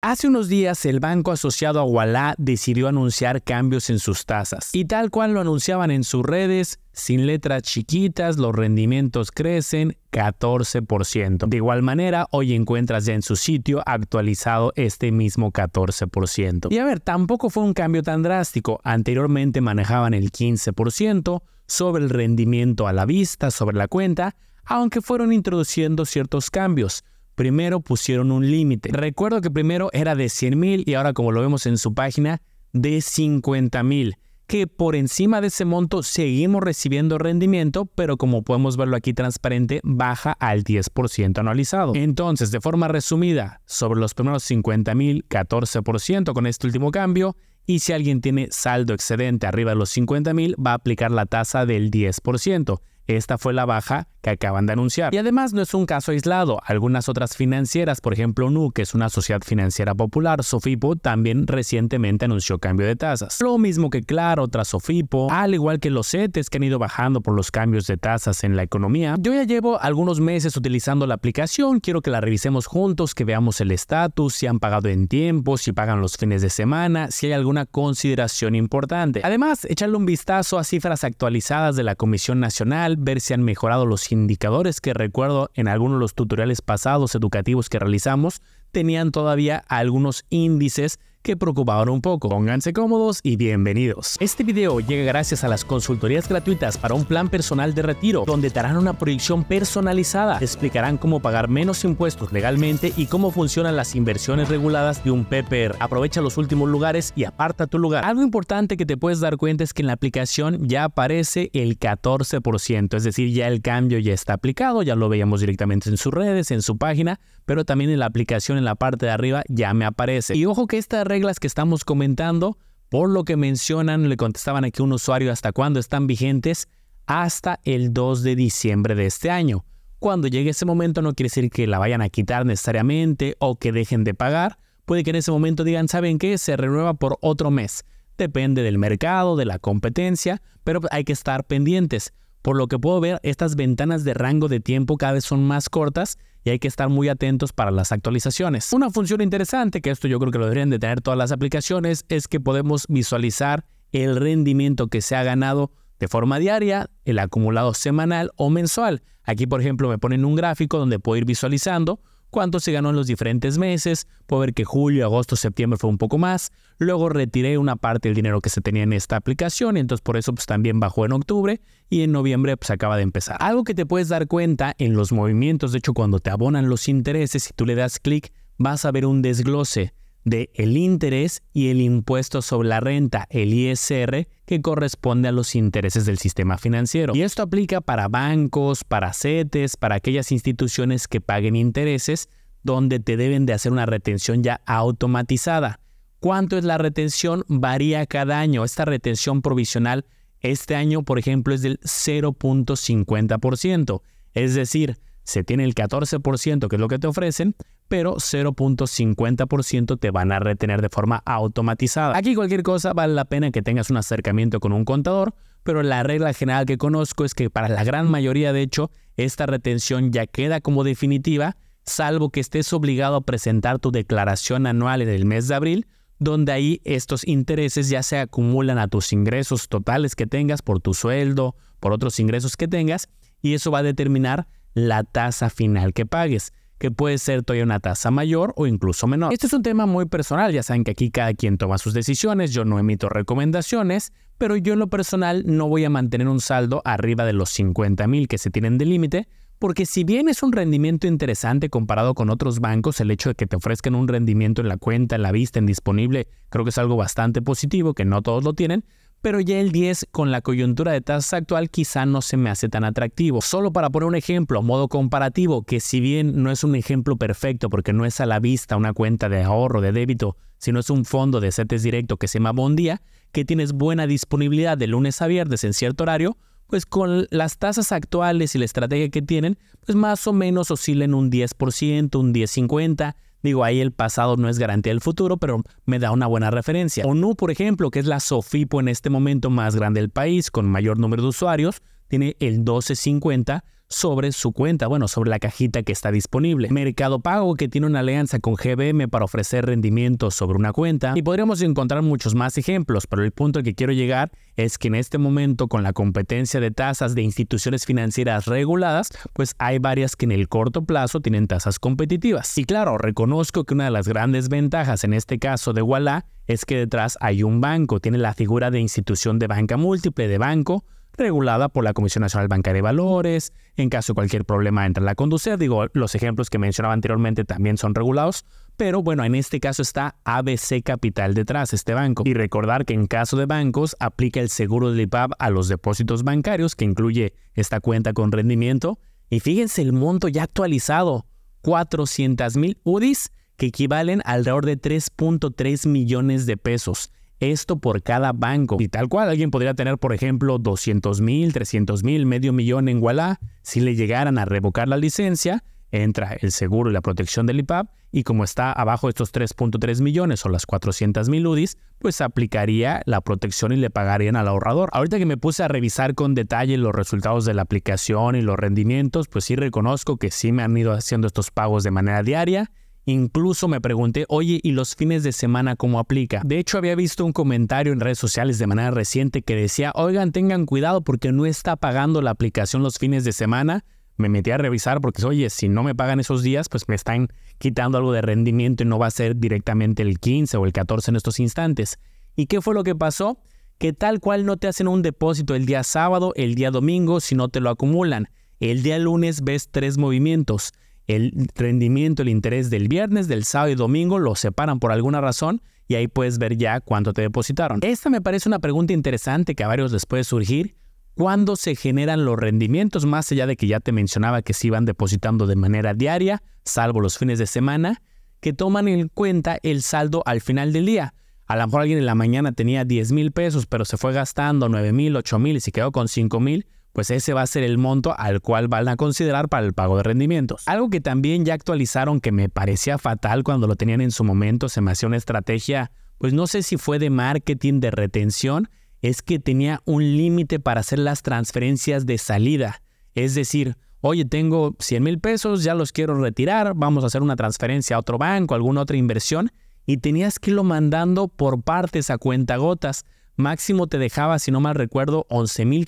Hace unos días el banco asociado a Wallah decidió anunciar cambios en sus tasas y tal cual lo anunciaban en sus redes, sin letras chiquitas, los rendimientos crecen 14%. De igual manera, hoy encuentras ya en su sitio actualizado este mismo 14%. Y a ver, tampoco fue un cambio tan drástico, anteriormente manejaban el 15% sobre el rendimiento a la vista, sobre la cuenta, aunque fueron introduciendo ciertos cambios primero pusieron un límite. Recuerdo que primero era de 100 mil y ahora como lo vemos en su página, de 50 mil. Que por encima de ese monto seguimos recibiendo rendimiento, pero como podemos verlo aquí transparente, baja al 10% anualizado. Entonces, de forma resumida, sobre los primeros 50 mil, 14% con este último cambio, y si alguien tiene saldo excedente arriba de los 50 mil, va a aplicar la tasa del 10%. Esta fue la baja que acaban de anunciar. Y además no es un caso aislado. Algunas otras financieras, por ejemplo NU, que es una sociedad financiera popular, Sofipo, también recientemente anunció cambio de tasas. Lo mismo que Claro tras Sofipo, al igual que los CETES que han ido bajando por los cambios de tasas en la economía. Yo ya llevo algunos meses utilizando la aplicación, quiero que la revisemos juntos, que veamos el estatus, si han pagado en tiempo, si pagan los fines de semana, si hay alguna consideración importante. Además, echarle un vistazo a cifras actualizadas de la Comisión Nacional, ver si han mejorado los indicadores que recuerdo en algunos de los tutoriales pasados educativos que realizamos, tenían todavía algunos índices que preocupaban un poco. Pónganse cómodos y bienvenidos. Este video llega gracias a las consultorías gratuitas para un plan personal de retiro, donde te harán una proyección personalizada, te explicarán cómo pagar menos impuestos legalmente y cómo funcionan las inversiones reguladas de un PPR. Aprovecha los últimos lugares y aparta tu lugar. Algo importante que te puedes dar cuenta es que en la aplicación ya aparece el 14%, es decir, ya el cambio ya está aplicado, ya lo veíamos directamente en sus redes, en su página, pero también en la aplicación en la parte de arriba ya me aparece. Y ojo que esta reglas que estamos comentando, por lo que mencionan, le contestaban aquí un usuario hasta cuándo están vigentes, hasta el 2 de diciembre de este año. Cuando llegue ese momento no quiere decir que la vayan a quitar necesariamente o que dejen de pagar, puede que en ese momento digan, ¿saben qué? Se renueva por otro mes. Depende del mercado, de la competencia, pero hay que estar pendientes. Por lo que puedo ver, estas ventanas de rango de tiempo cada vez son más cortas y hay que estar muy atentos para las actualizaciones. Una función interesante, que esto yo creo que lo deberían de tener todas las aplicaciones, es que podemos visualizar el rendimiento que se ha ganado de forma diaria, el acumulado semanal o mensual. Aquí, por ejemplo, me ponen un gráfico donde puedo ir visualizando cuánto se ganó en los diferentes meses, puedo ver que julio, agosto, septiembre fue un poco más, luego retiré una parte del dinero que se tenía en esta aplicación, y entonces por eso pues también bajó en octubre y en noviembre pues acaba de empezar. Algo que te puedes dar cuenta en los movimientos, de hecho cuando te abonan los intereses, y tú le das clic, vas a ver un desglose de el interés y el impuesto sobre la renta, el ISR, que corresponde a los intereses del sistema financiero. Y esto aplica para bancos, para CETES, para aquellas instituciones que paguen intereses, donde te deben de hacer una retención ya automatizada. ¿Cuánto es la retención? Varía cada año. Esta retención provisional este año, por ejemplo, es del 0.50%. Es decir, se tiene el 14%, que es lo que te ofrecen, pero 0.50% te van a retener de forma automatizada. Aquí cualquier cosa vale la pena que tengas un acercamiento con un contador, pero la regla general que conozco es que para la gran mayoría de hecho, esta retención ya queda como definitiva, salvo que estés obligado a presentar tu declaración anual en el mes de abril, donde ahí estos intereses ya se acumulan a tus ingresos totales que tengas por tu sueldo, por otros ingresos que tengas, y eso va a determinar la tasa final que pagues que puede ser todavía una tasa mayor o incluso menor. Este es un tema muy personal, ya saben que aquí cada quien toma sus decisiones, yo no emito recomendaciones, pero yo en lo personal no voy a mantener un saldo arriba de los 50 mil que se tienen de límite, porque si bien es un rendimiento interesante comparado con otros bancos, el hecho de que te ofrezcan un rendimiento en la cuenta, en la vista, en disponible, creo que es algo bastante positivo, que no todos lo tienen, pero ya el 10 con la coyuntura de tasa actual quizá no se me hace tan atractivo. Solo para poner un ejemplo, modo comparativo, que si bien no es un ejemplo perfecto porque no es a la vista una cuenta de ahorro, de débito, sino es un fondo de setes directo que se llama Bondía, que tienes buena disponibilidad de lunes a viernes en cierto horario, pues con las tasas actuales y la estrategia que tienen, pues más o menos oscilan un 10%, un 10.50%, Digo, ahí el pasado no es garantía del futuro, pero me da una buena referencia. ONU, por ejemplo, que es la SOFIPO en este momento más grande del país, con mayor número de usuarios, tiene el 1250 sobre su cuenta, bueno, sobre la cajita que está disponible. Mercado Pago, que tiene una alianza con GBM para ofrecer rendimientos sobre una cuenta. Y podríamos encontrar muchos más ejemplos, pero el punto al que quiero llegar es que en este momento, con la competencia de tasas de instituciones financieras reguladas, pues hay varias que en el corto plazo tienen tasas competitivas. Y claro, reconozco que una de las grandes ventajas en este caso de Walla es que detrás hay un banco, tiene la figura de institución de banca múltiple, de banco, regulada por la Comisión Nacional Bancaria de Valores, en caso de cualquier problema entra la conducir, digo, los ejemplos que mencionaba anteriormente también son regulados, pero bueno, en este caso está ABC Capital detrás, este banco. Y recordar que en caso de bancos aplica el seguro del IPAB a los depósitos bancarios, que incluye esta cuenta con rendimiento. Y fíjense el monto ya actualizado, 400 mil UDIs, que equivalen alrededor de 3.3 millones de pesos. Esto por cada banco. Y tal cual, alguien podría tener, por ejemplo, 200 mil, 300 mil, medio millón en Wallah. Si le llegaran a revocar la licencia, entra el seguro y la protección del IPAP. Y como está abajo de estos 3.3 millones o las 400 mil UDIs, pues aplicaría la protección y le pagarían al ahorrador. Ahorita que me puse a revisar con detalle los resultados de la aplicación y los rendimientos, pues sí reconozco que sí me han ido haciendo estos pagos de manera diaria Incluso me pregunté, oye, ¿y los fines de semana cómo aplica? De hecho, había visto un comentario en redes sociales de manera reciente que decía, oigan, tengan cuidado porque no está pagando la aplicación los fines de semana. Me metí a revisar porque, oye, si no me pagan esos días, pues me están quitando algo de rendimiento y no va a ser directamente el 15 o el 14 en estos instantes. ¿Y qué fue lo que pasó? Que tal cual no te hacen un depósito el día sábado, el día domingo, si no te lo acumulan. El día lunes ves tres movimientos el rendimiento, el interés del viernes, del sábado y domingo, lo separan por alguna razón y ahí puedes ver ya cuánto te depositaron. Esta me parece una pregunta interesante que a varios les puede surgir. ¿Cuándo se generan los rendimientos? Más allá de que ya te mencionaba que se iban depositando de manera diaria, salvo los fines de semana, que toman en cuenta el saldo al final del día. A lo mejor alguien en la mañana tenía 10 mil pesos, pero se fue gastando 9 mil, 8 mil y se quedó con 5 mil pues ese va a ser el monto al cual van a considerar para el pago de rendimientos. Algo que también ya actualizaron que me parecía fatal cuando lo tenían en su momento, se me hacía una estrategia, pues no sé si fue de marketing, de retención, es que tenía un límite para hacer las transferencias de salida. Es decir, oye, tengo 100 mil pesos, ya los quiero retirar, vamos a hacer una transferencia a otro banco, alguna otra inversión, y tenías que irlo mandando por partes a cuenta gotas Máximo te dejaba, si no mal recuerdo, 11 mil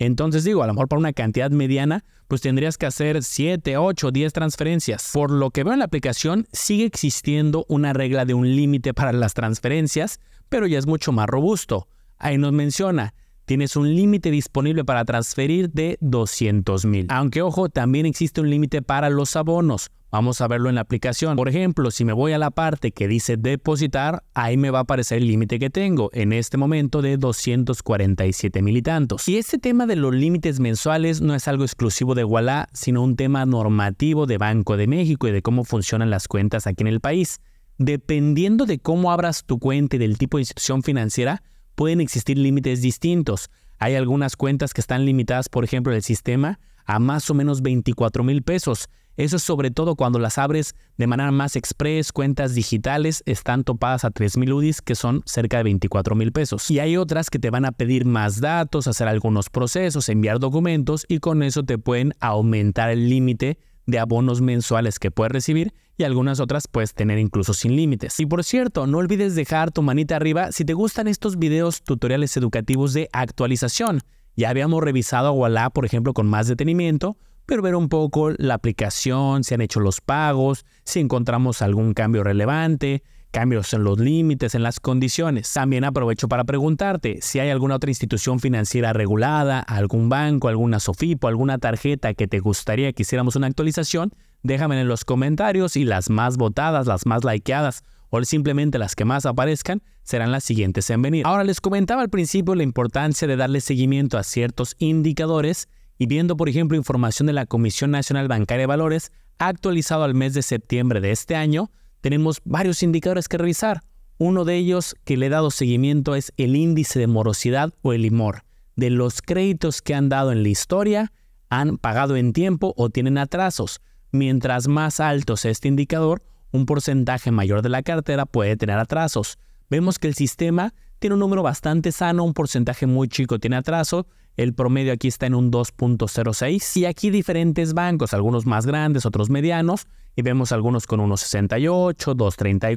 entonces digo, a lo mejor para una cantidad mediana, pues tendrías que hacer 7, 8, 10 transferencias. Por lo que veo en la aplicación, sigue existiendo una regla de un límite para las transferencias, pero ya es mucho más robusto. Ahí nos menciona, tienes un límite disponible para transferir de 200 mil. Aunque ojo, también existe un límite para los abonos. Vamos a verlo en la aplicación. Por ejemplo, si me voy a la parte que dice depositar, ahí me va a aparecer el límite que tengo en este momento de 247 mil y tantos. Y este tema de los límites mensuales no es algo exclusivo de Walla, sino un tema normativo de Banco de México y de cómo funcionan las cuentas aquí en el país. Dependiendo de cómo abras tu cuenta y del tipo de institución financiera, pueden existir límites distintos. Hay algunas cuentas que están limitadas, por ejemplo, el sistema a más o menos 24 mil pesos eso es sobre todo cuando las abres de manera más express, cuentas digitales están topadas a 3.000 UDIs, que son cerca de 24,000 pesos. Y hay otras que te van a pedir más datos, hacer algunos procesos, enviar documentos y con eso te pueden aumentar el límite de abonos mensuales que puedes recibir y algunas otras puedes tener incluso sin límites. Y por cierto, no olvides dejar tu manita arriba si te gustan estos videos tutoriales educativos de actualización. Ya habíamos revisado a por ejemplo, con más detenimiento, pero ver un poco la aplicación, si han hecho los pagos, si encontramos algún cambio relevante, cambios en los límites, en las condiciones. También aprovecho para preguntarte si hay alguna otra institución financiera regulada, algún banco, alguna o alguna tarjeta que te gustaría que hiciéramos una actualización, déjame en los comentarios y las más votadas, las más likeadas o simplemente las que más aparezcan serán las siguientes en venir. Ahora les comentaba al principio la importancia de darle seguimiento a ciertos indicadores y viendo por ejemplo información de la Comisión Nacional Bancaria de Valores actualizado al mes de septiembre de este año, tenemos varios indicadores que revisar. Uno de ellos que le he dado seguimiento es el índice de morosidad o el IMOR. De los créditos que han dado en la historia, han pagado en tiempo o tienen atrasos. Mientras más alto sea este indicador, un porcentaje mayor de la cartera puede tener atrasos. Vemos que el sistema tiene un número bastante sano, un porcentaje muy chico tiene atraso. El promedio aquí está en un 2.06 y aquí diferentes bancos, algunos más grandes, otros medianos, y vemos algunos con unos 68 2.34,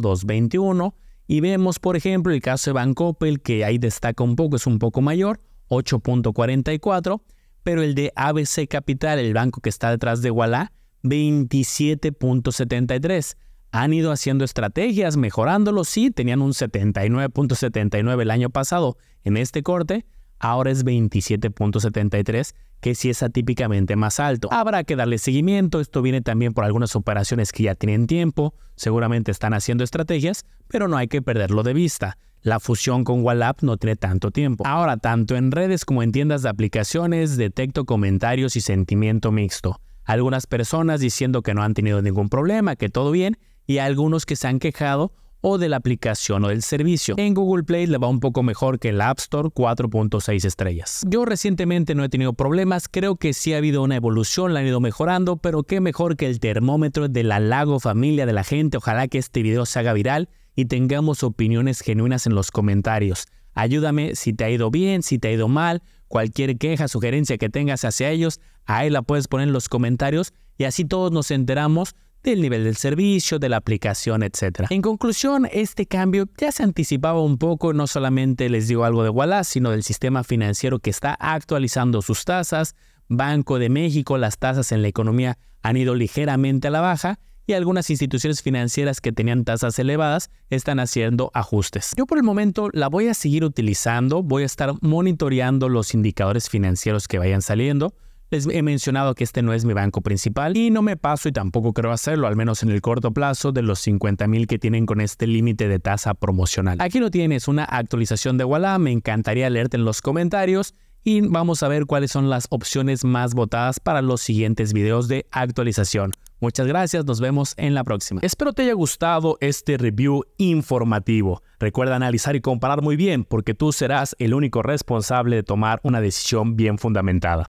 2.21, y vemos, por ejemplo, el caso de Opel que ahí destaca un poco, es un poco mayor, 8.44, pero el de ABC Capital, el banco que está detrás de Wallah, 27.73 han ido haciendo estrategias, mejorándolo. Sí, tenían un 79.79 el año pasado en este corte. Ahora es 27.73, que sí es atípicamente más alto. Habrá que darle seguimiento. Esto viene también por algunas operaciones que ya tienen tiempo. Seguramente están haciendo estrategias, pero no hay que perderlo de vista. La fusión con wallap no tiene tanto tiempo. Ahora, tanto en redes como en tiendas de aplicaciones, detecto comentarios y sentimiento mixto. Algunas personas diciendo que no han tenido ningún problema, que todo bien, y algunos que se han quejado o de la aplicación o del servicio. En Google Play le va un poco mejor que el App Store, 4.6 estrellas. Yo recientemente no he tenido problemas, creo que sí ha habido una evolución, la han ido mejorando, pero qué mejor que el termómetro de la Lago familia de la gente. Ojalá que este video se haga viral y tengamos opiniones genuinas en los comentarios. Ayúdame si te ha ido bien, si te ha ido mal, cualquier queja, sugerencia que tengas hacia ellos, ahí la puedes poner en los comentarios y así todos nos enteramos del nivel del servicio, de la aplicación, etc. En conclusión, este cambio ya se anticipaba un poco, no solamente les digo algo de Wallace, sino del sistema financiero que está actualizando sus tasas. Banco de México, las tasas en la economía han ido ligeramente a la baja y algunas instituciones financieras que tenían tasas elevadas están haciendo ajustes. Yo por el momento la voy a seguir utilizando, voy a estar monitoreando los indicadores financieros que vayan saliendo les he mencionado que este no es mi banco principal y no me paso y tampoco creo hacerlo, al menos en el corto plazo, de los 50 mil que tienen con este límite de tasa promocional. Aquí lo tienes, una actualización de Walla, me encantaría leerte en los comentarios y vamos a ver cuáles son las opciones más votadas para los siguientes videos de actualización. Muchas gracias, nos vemos en la próxima. Espero te haya gustado este review informativo. Recuerda analizar y comparar muy bien porque tú serás el único responsable de tomar una decisión bien fundamentada.